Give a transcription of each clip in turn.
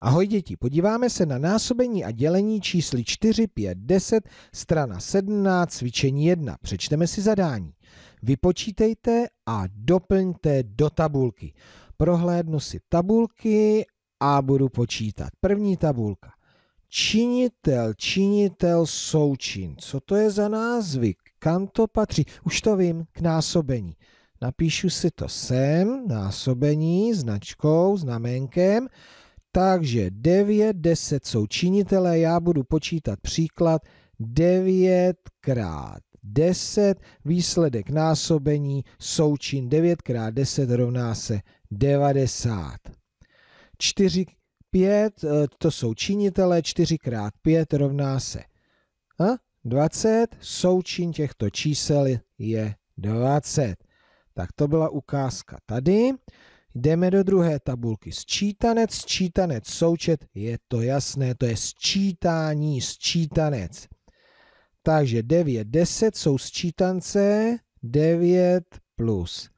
Ahoj děti, podíváme se na násobení a dělení čísly 4, 5, 10, strana 17, cvičení 1. Přečteme si zadání. Vypočítejte a doplňte do tabulky. Prohlédnu si tabulky a budu počítat. První tabulka. Činitel, činitel, součin. Co to je za názvy? Kam to patří? Už to vím, k násobení. Napíšu si to sem, násobení, značkou, znamenkem. Takže 9, 10 jsou činitelé, já budu počítat příklad 9 krát 10, výsledek násobení, součin 9 x 10 rovná se 90. 4, 5, to jsou činitelé, 4 x 5 rovná se eh, a? 20, součin těchto čísel je 20. Tak to byla ukázka tady. Jdeme do druhé tabulky. Sčítanec, sčítanec, součet, je to jasné, to je sčítání, sčítanec. Takže 9, 10 jsou sčítance, 9 plus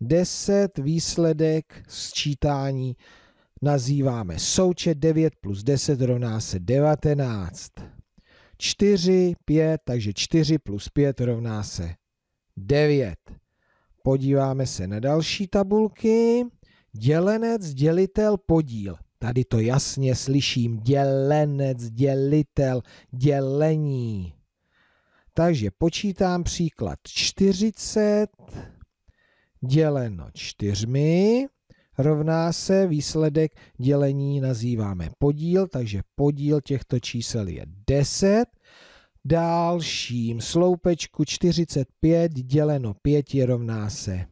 10 výsledek sčítání nazýváme součet 9 plus 10 rovná se 19. 4, 5, takže 4 plus 5 rovná se 9. Podíváme se na další tabulky. Dělenec, dělitel, podíl. Tady to jasně slyším. Dělenec, dělitel, dělení. Takže počítám příklad 40 děleno 4 rovná se výsledek dělení nazýváme podíl, takže podíl těchto čísel je 10 dalším sloupečku 45 děleno 5 je rovná se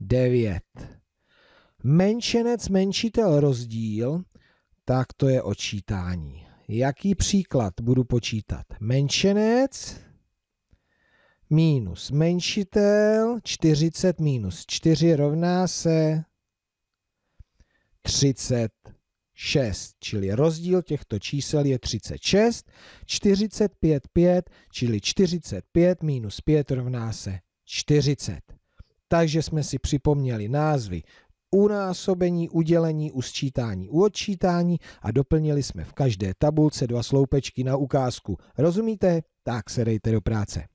9. Menšenec, menšitel, rozdíl, tak to je očítání. Jaký příklad budu počítat? Menšenec minus menšitel 40 minus 4 rovná se 30. 6, čili rozdíl těchto čísel je 36, 45, 5, čili 45 minus 5 rovná se 40. Takže jsme si připomněli názvy unásobení, udělení, usčítání, uodčítání a doplnili jsme v každé tabulce dva sloupečky na ukázku. Rozumíte? Tak se dejte do práce.